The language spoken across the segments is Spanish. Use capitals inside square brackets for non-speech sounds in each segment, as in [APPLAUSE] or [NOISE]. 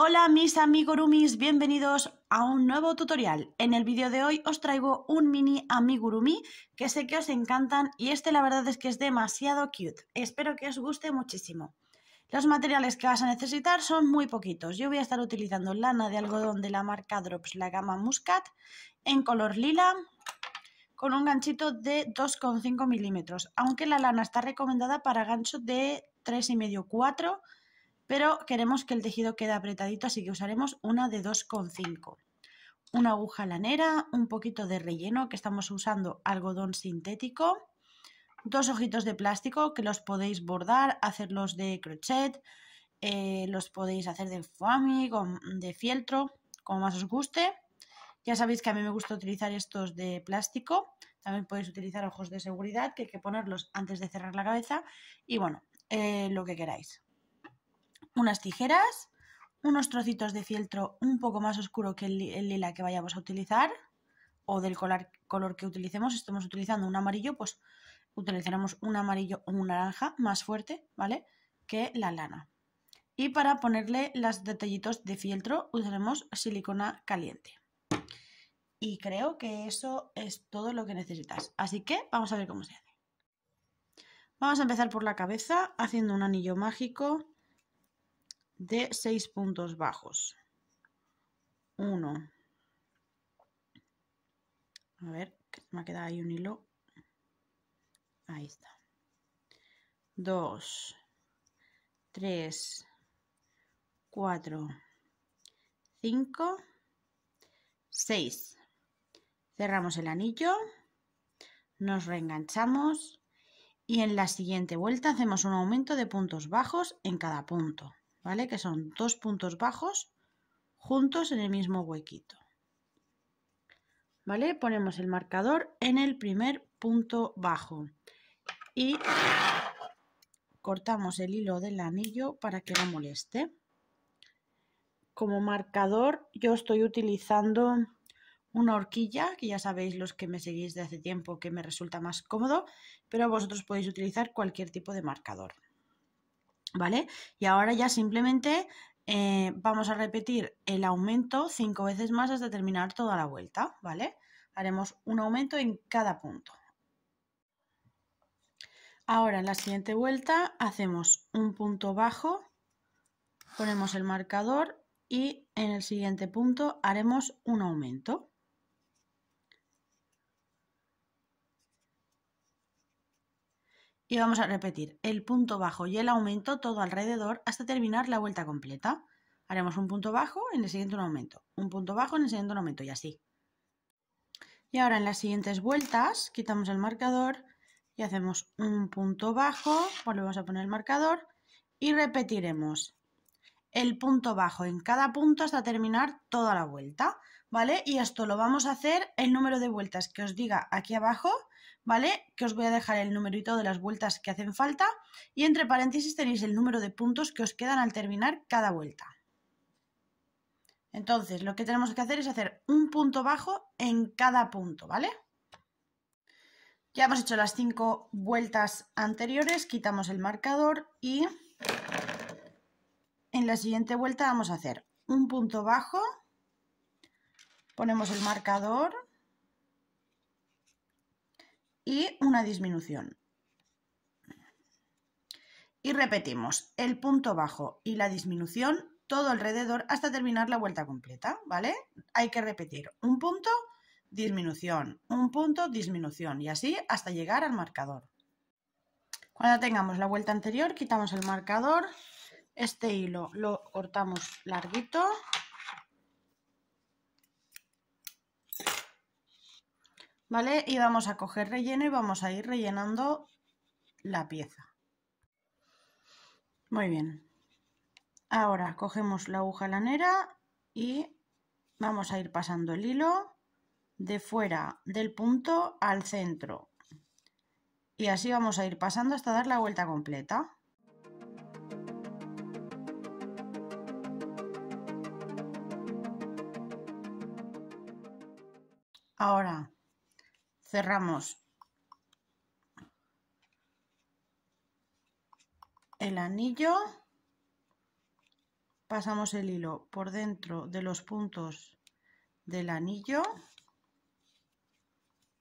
Hola mis amigurumis, bienvenidos a un nuevo tutorial. En el vídeo de hoy os traigo un mini amigurumi que sé que os encantan y este la verdad es que es demasiado cute. Espero que os guste muchísimo. Los materiales que vas a necesitar son muy poquitos. Yo voy a estar utilizando lana de algodón de la marca Drops, la gama Muscat, en color lila, con un ganchito de 2,5 milímetros, aunque la lana está recomendada para gancho de 3,5-4 pero queremos que el tejido quede apretadito, así que usaremos una de 2,5. Una aguja lanera, un poquito de relleno, que estamos usando algodón sintético, dos ojitos de plástico que los podéis bordar, hacerlos de crochet, eh, los podéis hacer de foamy, de fieltro, como más os guste. Ya sabéis que a mí me gusta utilizar estos de plástico. También podéis utilizar ojos de seguridad, que hay que ponerlos antes de cerrar la cabeza. Y bueno, eh, lo que queráis unas tijeras, unos trocitos de fieltro un poco más oscuro que el, lila que vayamos a utilizar o del color, color que utilicemos. Si estamos utilizando un amarillo, pues utilizaremos un amarillo o un naranja más fuerte, ¿vale? Que la lana. Y para ponerle los detallitos de fieltro usaremos silicona caliente. Y creo que eso es todo lo que necesitas. Así que vamos a ver cómo se hace. Vamos a empezar por la cabeza haciendo un anillo mágico de 6 puntos bajos. 1. A ver, que me ha quedado ahí un hilo. Ahí está. 2, 3, 4, 5, 6. Cerramos el anillo, nos reenganchamos y en la siguiente vuelta hacemos un aumento de puntos bajos en cada punto. Que son dos puntos bajos juntos en el mismo huequito. ¿Vale? Ponemos el marcador en el primer punto bajo y cortamos el hilo del anillo para que no moleste. Como marcador yo estoy utilizando una horquilla, que ya sabéis los que me seguís de hace tiempo que me resulta más cómodo, pero vosotros podéis utilizar cualquier tipo de marcador. ¿Vale? Y ahora ya simplemente eh, vamos a repetir el aumento cinco veces más hasta terminar toda la vuelta, ¿vale? Haremos un aumento en cada punto. Ahora en la siguiente vuelta hacemos un punto bajo, ponemos el marcador y en el siguiente punto haremos un aumento. Y vamos a repetir el punto bajo y el aumento todo alrededor hasta terminar la vuelta completa. Haremos un punto bajo, en el siguiente un aumento, un punto bajo, en el siguiente un aumento y así. Y ahora en las siguientes vueltas quitamos el marcador y hacemos un punto bajo, volvemos a poner el marcador y repetiremos el punto bajo en cada punto hasta terminar toda la vuelta. ¿vale? Y esto lo vamos a hacer el número de vueltas que os diga aquí abajo, ¿vale? Que os voy a dejar el numerito de las vueltas que hacen falta y entre paréntesis tenéis el número de puntos que os quedan al terminar cada vuelta. Entonces, lo que tenemos que hacer es hacer un punto bajo en cada punto, ¿vale? Ya hemos hecho las cinco vueltas anteriores, quitamos el marcador y en la siguiente vuelta vamos a hacer un punto bajo Ponemos el marcador y una disminución. Y repetimos el punto bajo y la disminución todo alrededor hasta terminar la vuelta completa, ¿vale? Hay que repetir un punto, disminución, un punto, disminución y así hasta llegar al marcador. Cuando tengamos la vuelta anterior, quitamos el marcador, este hilo lo cortamos larguito ¿vale? Y vamos a coger relleno y vamos a ir rellenando la pieza. Muy bien. Ahora cogemos la aguja lanera y vamos a ir pasando el hilo de fuera del punto al centro. Y así vamos a ir pasando hasta dar la vuelta completa. Ahora cerramos el anillo pasamos el hilo por dentro de los puntos del anillo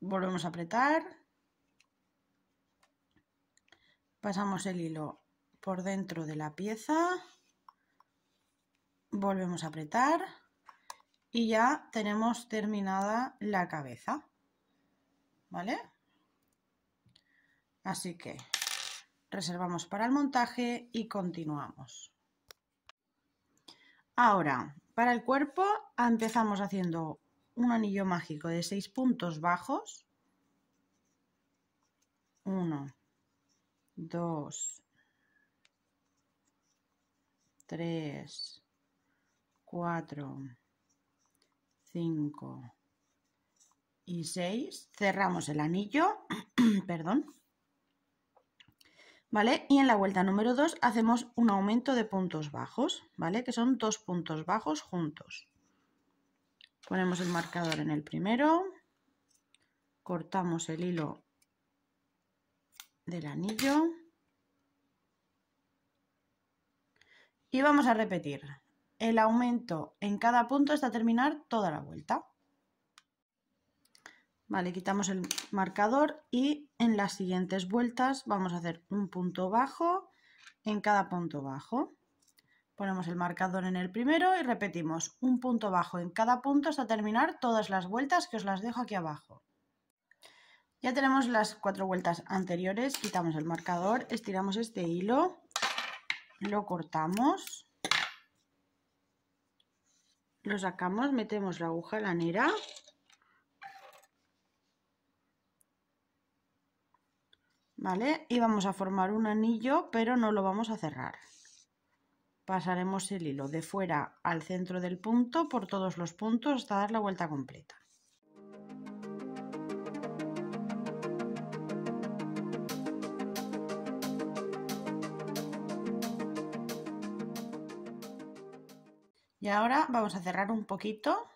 volvemos a apretar pasamos el hilo por dentro de la pieza volvemos a apretar y ya tenemos terminada la cabeza ¿vale? Así que reservamos para el montaje y continuamos. Ahora, para el cuerpo empezamos haciendo un anillo mágico de 6 puntos bajos. 1, 2, 3, 4, 5, y 6, cerramos el anillo, [CLEARS THROAT] perdón, ¿vale? Y en la vuelta número 2 hacemos un aumento de puntos bajos, ¿vale? Que son dos puntos bajos juntos. Ponemos el marcador en el primero, cortamos el hilo del anillo y vamos a repetir el aumento en cada punto hasta terminar toda la vuelta. Vale, quitamos el marcador y en las siguientes vueltas vamos a hacer un punto bajo en cada punto bajo. Ponemos el marcador en el primero y repetimos un punto bajo en cada punto hasta terminar todas las vueltas que os las dejo aquí abajo. Ya tenemos las cuatro vueltas anteriores, quitamos el marcador, estiramos este hilo, lo cortamos, lo sacamos, metemos la aguja lanera ¿vale? Y vamos a formar un anillo, pero no lo vamos a cerrar. Pasaremos el hilo de fuera al centro del punto por todos los puntos hasta dar la vuelta completa. Y ahora vamos a cerrar un poquito,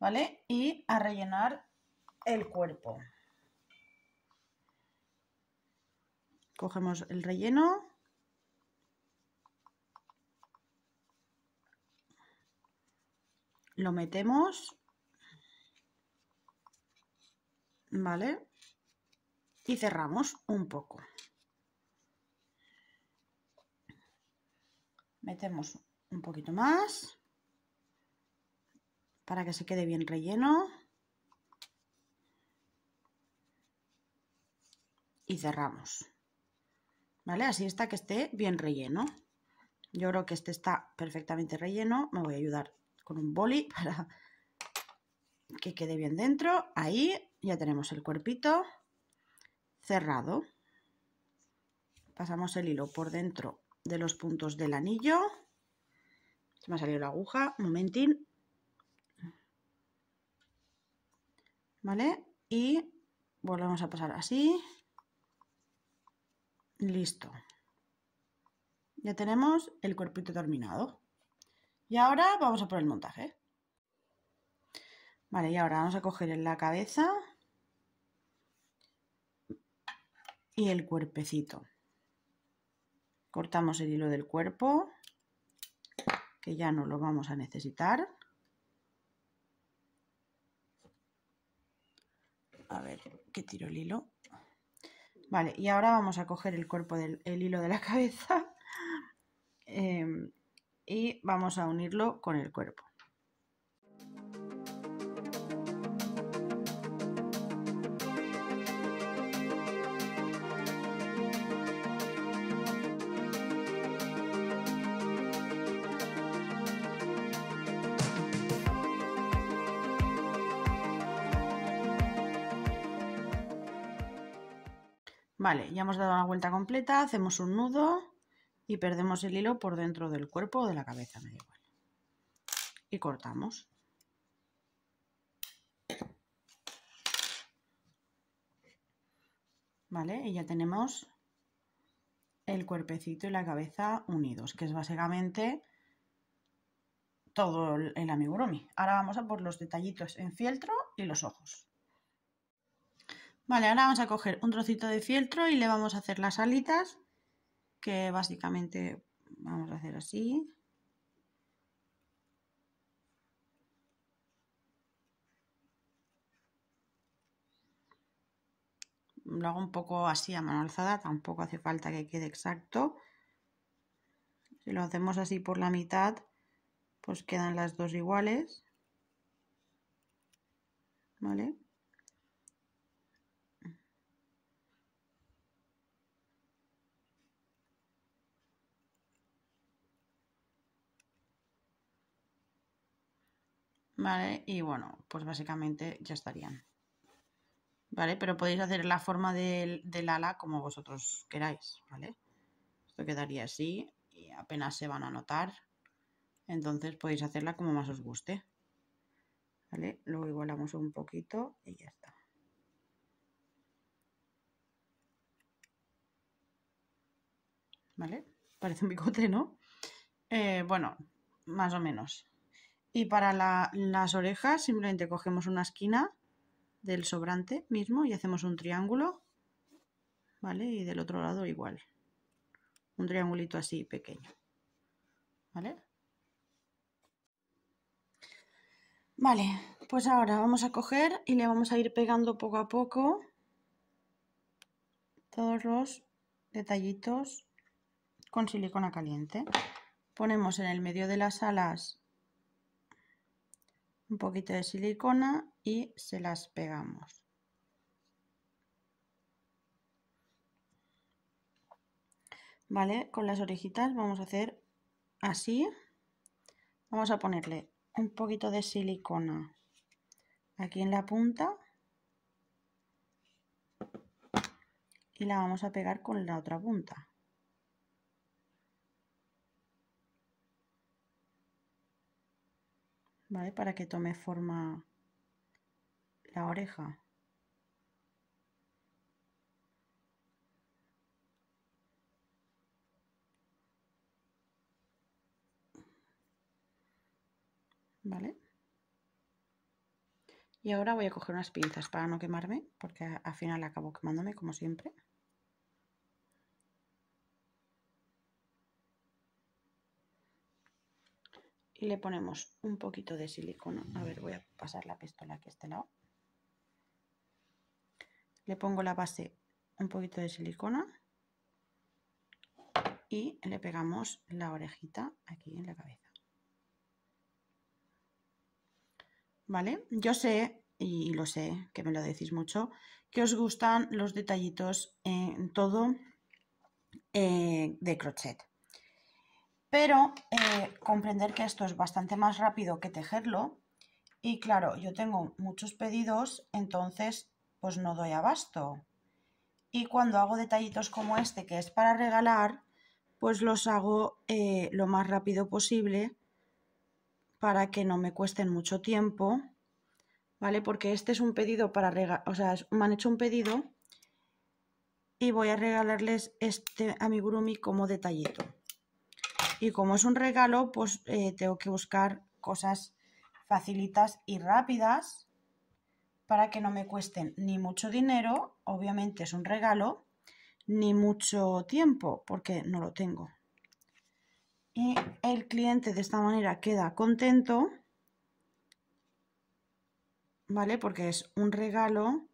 ¿vale? Y a rellenar el cuerpo. Cogemos el relleno. Lo metemos. ¿Vale? Y cerramos un poco. Metemos un poquito más para que se quede bien relleno. y cerramos. ¿vale? Así está que esté bien relleno. Yo creo que este está perfectamente relleno. Me voy a ayudar con un boli [LAUGHS] para que quede bien dentro. Ahí ya tenemos el cuerpito cerrado. Pasamos el hilo por dentro de los puntos del anillo. Se me ha salido la aguja, momentín. ¿Vale? Y volvemos a pasar así. Listo. Ya tenemos el cuerpito terminado. Y ahora vamos a por el montaje. Vale, y ahora vamos a coger la cabeza y el cuerpecito. Cortamos el hilo del cuerpo, que ya no lo vamos a necesitar. A ver, que tiro el hilo. Vale, y ahora vamos a coger el cuerpo del hilo de la [LAUGHS] cabeza em, y vamos a unirlo con el cuerpo. Vale, ya hemos dado la vuelta completa, hacemos un nudo y perdemos el hilo por dentro del cuerpo o de la cabeza, me da igual. Y cortamos. Vale, y ya tenemos el cuerpecito y la cabeza unidos, que es básicamente todo el amigurumi. Ahora vamos a por los detallitos en fieltro y los ojos. Vale, ahora vamos a coger un trocito de fieltro y le vamos a hacer las alitas, que básicamente vamos a hacer así. Lo hago un poco así a mano alzada, tampoco hace falta que quede exacto. Si lo hacemos así por la mitad, pues quedan las dos iguales. ¿Vale? ¿Vale? Y bueno, pues básicamente ya estarían. ¿Vale? Pero podéis hacer la forma del, ala como vosotros queráis, ¿vale? Esto quedaría así y apenas se van a notar. Entonces podéis hacerla como más os guste. ¿Vale? Luego igualamos un poquito y ya está. ¿Vale? Parece un bigote, ¿no? Eh, bueno, más o menos. Y para las orejas simplemente cogemos una esquina del sobrante mismo y hacemos un triángulo, ¿vale? Y del otro lado igual. Un triangulito así pequeño, ¿vale? Vale, pues ahora vamos a coger y le vamos a ir pegando poco a poco todos los detallitos con silicona caliente. Ponemos en el medio de las alas un poquito de silicona y se las pegamos. Vale, con las orejitas vamos a hacer así. Vamos a ponerle un poquito de silicona aquí en la punta y la vamos a pegar con la otra punta. ¿vale? Para que tome forma la oreja. ¿Vale? Y ahora voy a coger unas pinzas para no quemarme, porque al final acabo quemándome como siempre. y le ponemos un poquito de silicona. A ver, voy a pasar la pistola aquí a este lado. Le pongo la base un poquito de silicona y le pegamos la orejita aquí en la cabeza. ¿Vale? Yo sé, y lo sé, que me lo decís mucho, que os gustan los detallitos en todo eh, de crochet. Pero eh, comprender que esto es bastante más rápido que tejerlo. Y claro, yo tengo muchos pedidos, entonces pues no doy abasto. Y cuando hago detallitos como este, que es para regalar, pues los hago eh, lo más rápido posible para que no me cuesten mucho tiempo, ¿vale? Porque este es un pedido para regalar, o sea, me han hecho un pedido y voy a regalarles este a mi amigurumi como detallito. Y como es un regalo, pues eh, tengo que buscar cosas facilitas y rápidas para que no me cuesten ni mucho dinero, obviamente es un regalo, ni mucho tiempo, porque no lo tengo. Y el cliente de esta manera queda contento, ¿vale? Porque es un regalo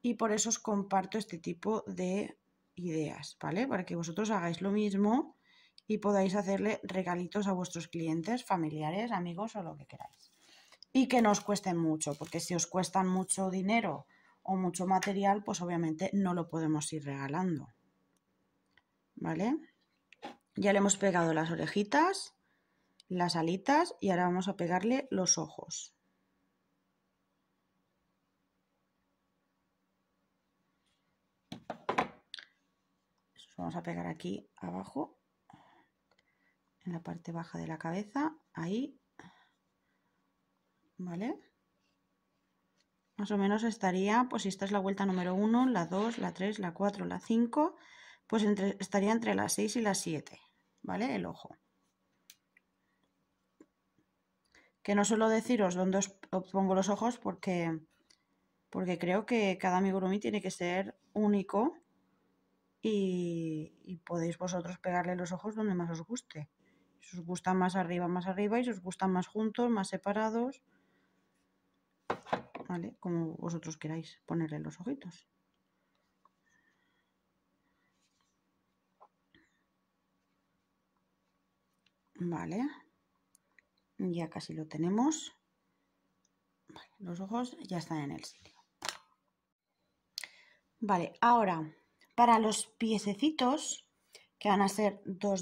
y por eso os comparto este tipo de ideas, ¿vale? Para que vosotros hagáis lo mismo y podáis hacerle regalitos a vuestros clientes, familiares, amigos o lo que queráis. Y que no os cuesten mucho, porque si os cuestan mucho dinero o mucho material, pues obviamente no lo podemos ir regalando. ¿Vale? Ya le hemos pegado las orejitas, las alitas y ahora vamos a pegarle los ojos. Vamos a pegar aquí abajo en la parte baja de la cabeza, ahí, ¿vale? Más o menos estaría, pues si esta es la vuelta número 1, la 2, la 3, la 4, la 5, pues estaría entre las 6 y las 7, ¿vale? El ojo. Que no suelo deciros dónde os, pongo los ojos porque, porque creo que cada amigurumi tiene que ser único y podéis vosotros pegarle los ojos donde más os guste. Si os gusta más arriba, más arriba. Y si os gusta más juntos, más separados. ¿Vale? Como vosotros queráis ponerle los ojitos. Vale. Ya casi lo tenemos. los ojos ya están en el sitio. Vale, ahora para los piececitos, que van a ser dos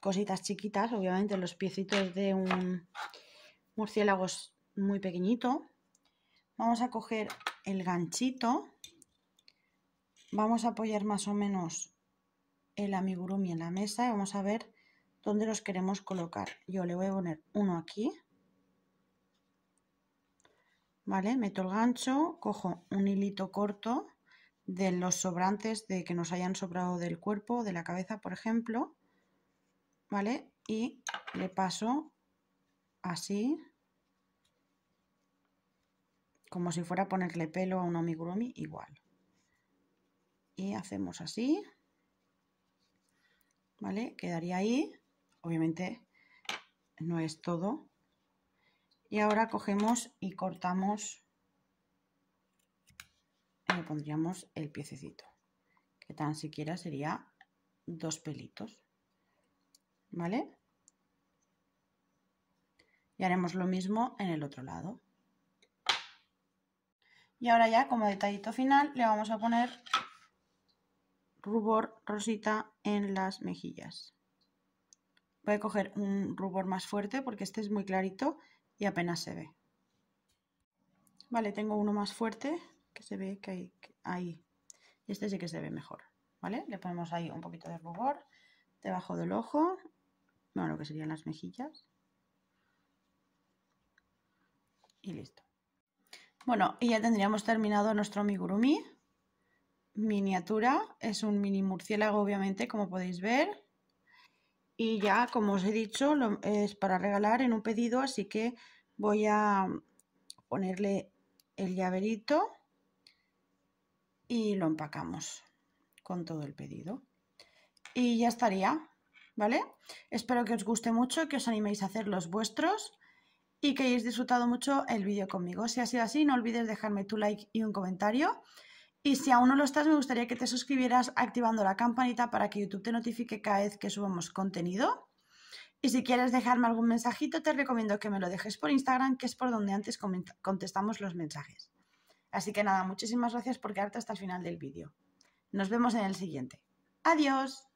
cositas chiquitas, obviamente los piecitos de un murciélago muy pequeñito. Vamos a coger el ganchito, vamos a apoyar más o menos el amigurumi en la mesa y vamos a ver dónde los queremos colocar. Yo le voy a poner uno aquí, ¿vale? Meto el gancho, cojo un hilito corto de los sobrantes de que nos hayan sobrado del cuerpo, de la cabeza, por ejemplo, ¿vale? Y le paso así, como si fuera a ponerle pelo a un amigurumi igual. Y hacemos así, ¿vale? Quedaría ahí, obviamente no es todo. Y ahora cogemos y cortamos y le pondríamos el piececito, que tan siquiera sería dos pelitos. ¿vale? Y haremos lo mismo en el otro lado. Y ahora ya como detallito final le vamos a poner rubor rosita en las mejillas. Voy a coger un rubor más fuerte porque este es muy clarito y apenas se ve. Vale, tengo uno más fuerte que se ve que hay ahí. Y este sí que se ve mejor, ¿vale? Le ponemos ahí un poquito de rubor debajo del ojo lo que serían las mejillas. Y listo. Bueno, y ya tendríamos terminado nuestro amigurumi. Miniatura, es un mini murciélago obviamente, como podéis ver. Y ya, como os he dicho, es para regalar en un pedido, así que voy a ponerle el llaverito y lo empacamos con todo el pedido. Y ya estaría. ¿vale? Espero que os guste mucho, que os animéis a hacer los vuestros y que hayáis disfrutado mucho el vídeo conmigo. Si ha sido así, no olvides dejarme tu like y un comentario. Y si aún no lo estás, me gustaría que te suscribieras activando la campanita para que YouTube te notifique cada vez que subamos contenido. Y si quieres dejarme algún mensajito, te recomiendo que me lo dejes por Instagram, que es por donde antes contestamos los mensajes. Así que nada, muchísimas gracias por quedarte hasta el final del vídeo. Nos vemos en el siguiente. Adiós.